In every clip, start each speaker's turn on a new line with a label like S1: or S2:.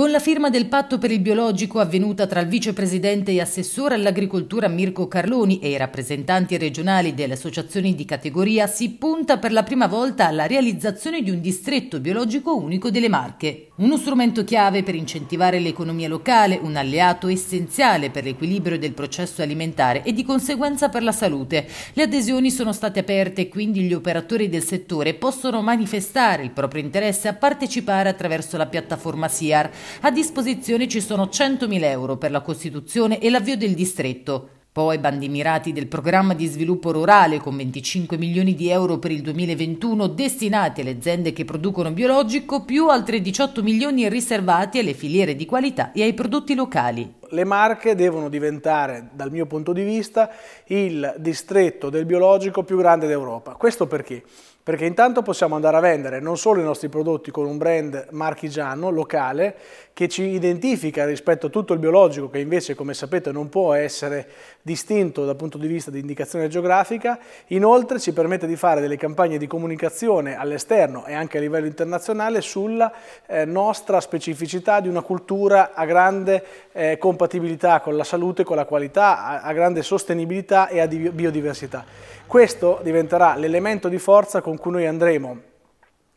S1: Con la firma del patto per il biologico avvenuta tra il vicepresidente e assessore all'agricoltura Mirko Carloni e i rappresentanti regionali delle associazioni di categoria si punta per la prima volta alla realizzazione di un distretto biologico unico delle Marche. Uno strumento chiave per incentivare l'economia locale, un alleato essenziale per l'equilibrio del processo alimentare e di conseguenza per la salute. Le adesioni sono state aperte e quindi gli operatori del settore possono manifestare il proprio interesse a partecipare attraverso la piattaforma SIAR. A disposizione ci sono 100.000 euro per la costituzione e l'avvio del distretto. Poi bandi mirati del programma di sviluppo rurale con 25 milioni di euro per il 2021 destinati alle aziende che producono biologico, più altri 18 milioni riservati alle filiere di qualità e ai prodotti locali.
S2: Le Marche devono diventare, dal mio punto di vista, il distretto del biologico più grande d'Europa. Questo perché? Perché intanto possiamo andare a vendere non solo i nostri prodotti con un brand marchigiano, locale, che ci identifica rispetto a tutto il biologico, che invece, come sapete, non può essere distinto dal punto di vista di indicazione geografica, inoltre ci permette di fare delle campagne di comunicazione all'esterno e anche a livello internazionale sulla eh, nostra specificità di una cultura a grande eh, complessità compatibilità con la salute, con la qualità, a grande sostenibilità e a biodiversità. Questo diventerà l'elemento di forza con cui noi andremo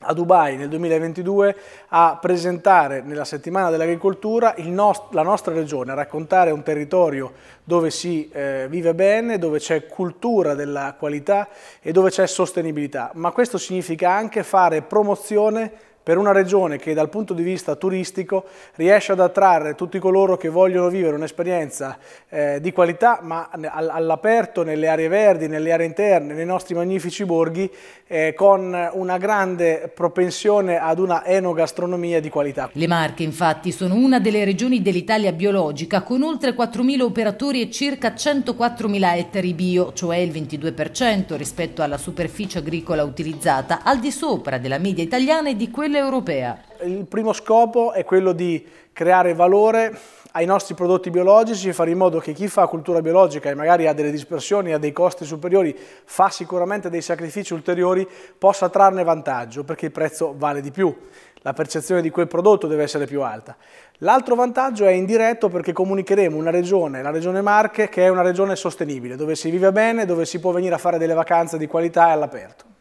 S2: a Dubai nel 2022 a presentare nella settimana dell'agricoltura nost la nostra regione, a raccontare un territorio dove si eh, vive bene, dove c'è cultura della qualità e dove c'è sostenibilità, ma questo significa anche fare promozione per una regione che dal punto di vista turistico riesce ad attrarre tutti coloro che vogliono vivere un'esperienza eh, di qualità ma all'aperto, nelle aree verdi, nelle aree interne, nei nostri magnifici borghi eh, con una grande propensione ad una enogastronomia di qualità.
S1: Le Marche infatti sono una delle regioni dell'Italia biologica con oltre 4.000 operatori e circa 104.000 ettari bio, cioè il 22% rispetto alla superficie agricola utilizzata, al di sopra della media italiana e di quella Mille Europea. Il primo
S2: scopo è quello di creare valore ai nostri prodotti biologici e fare in modo che chi fa cultura biologica e magari ha delle dispersioni, ha dei costi superiori, fa sicuramente dei sacrifici ulteriori, possa trarne vantaggio perché il prezzo vale di più. La percezione di quel prodotto deve essere più alta. L'altro vantaggio è indiretto perché comunicheremo una regione, la regione Marche, che è una regione sostenibile, dove si vive bene, dove si può venire a fare delle vacanze di qualità e all'aperto.